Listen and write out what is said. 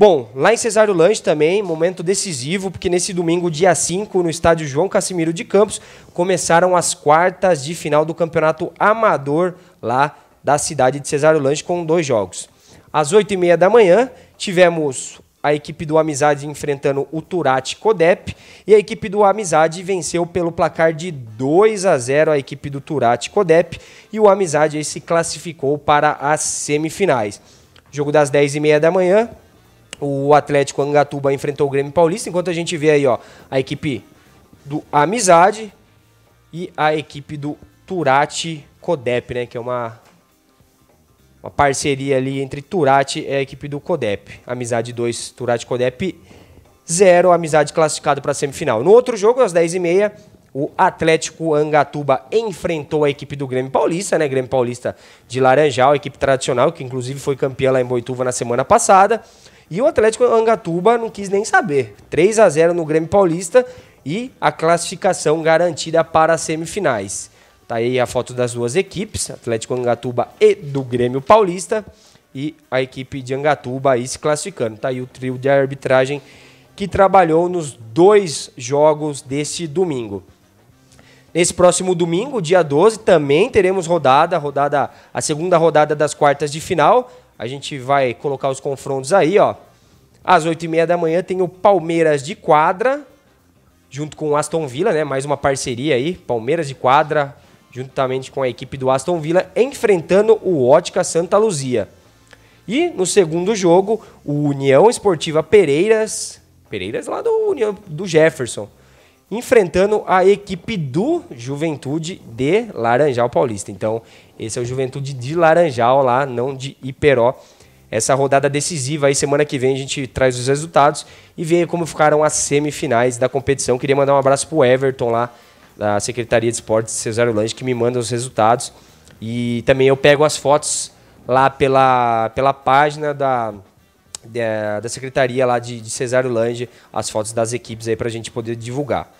Bom, lá em Cesário Lange também, momento decisivo, porque nesse domingo, dia 5, no estádio João Casimiro de Campos, começaram as quartas de final do Campeonato Amador lá da cidade de Cesário Lange com dois jogos. Às 8h30 da manhã, tivemos a equipe do Amizade enfrentando o Turati Codep e a equipe do Amizade venceu pelo placar de 2 a 0 a equipe do Turati Codep e o Amizade se classificou para as semifinais. Jogo das 10h30 da manhã, o Atlético Angatuba enfrentou o Grêmio Paulista, enquanto a gente vê aí, ó, a equipe do Amizade e a equipe do Turati Codep, né, que é uma uma parceria ali entre Turati e a equipe do Codep. Amizade 2, Turati Codep 0, Amizade classificado para a semifinal. No outro jogo, às 10h30, o Atlético Angatuba enfrentou a equipe do Grêmio Paulista, né? Grêmio Paulista de Laranjal, equipe tradicional, que inclusive foi campeã lá em Boituva na semana passada. E o Atlético Angatuba não quis nem saber. 3 a 0 no Grêmio Paulista e a classificação garantida para as semifinais. Tá aí a foto das duas equipes, Atlético Angatuba e do Grêmio Paulista, e a equipe de Angatuba aí se classificando. Tá aí o trio de arbitragem que trabalhou nos dois jogos deste domingo. Nesse próximo domingo, dia 12, também teremos rodada, rodada a segunda rodada das quartas de final. A gente vai colocar os confrontos aí, ó. Às 8h30 da manhã tem o Palmeiras de quadra, junto com o Aston Villa, né? Mais uma parceria aí. Palmeiras de quadra, juntamente com a equipe do Aston Villa, enfrentando o Ótica Santa Luzia. E no segundo jogo, o União Esportiva Pereiras. Pereiras lá do União do Jefferson enfrentando a equipe do Juventude de Laranjal Paulista. Então, esse é o Juventude de Laranjal lá, não de Iperó. Essa rodada decisiva aí, semana que vem a gente traz os resultados e vê como ficaram as semifinais da competição. Queria mandar um abraço pro Everton lá, da Secretaria de Esportes Cesário Lange, que me manda os resultados. E também eu pego as fotos lá pela, pela página da, da, da secretaria lá de, de Lange as fotos das equipes aí para a gente poder divulgar.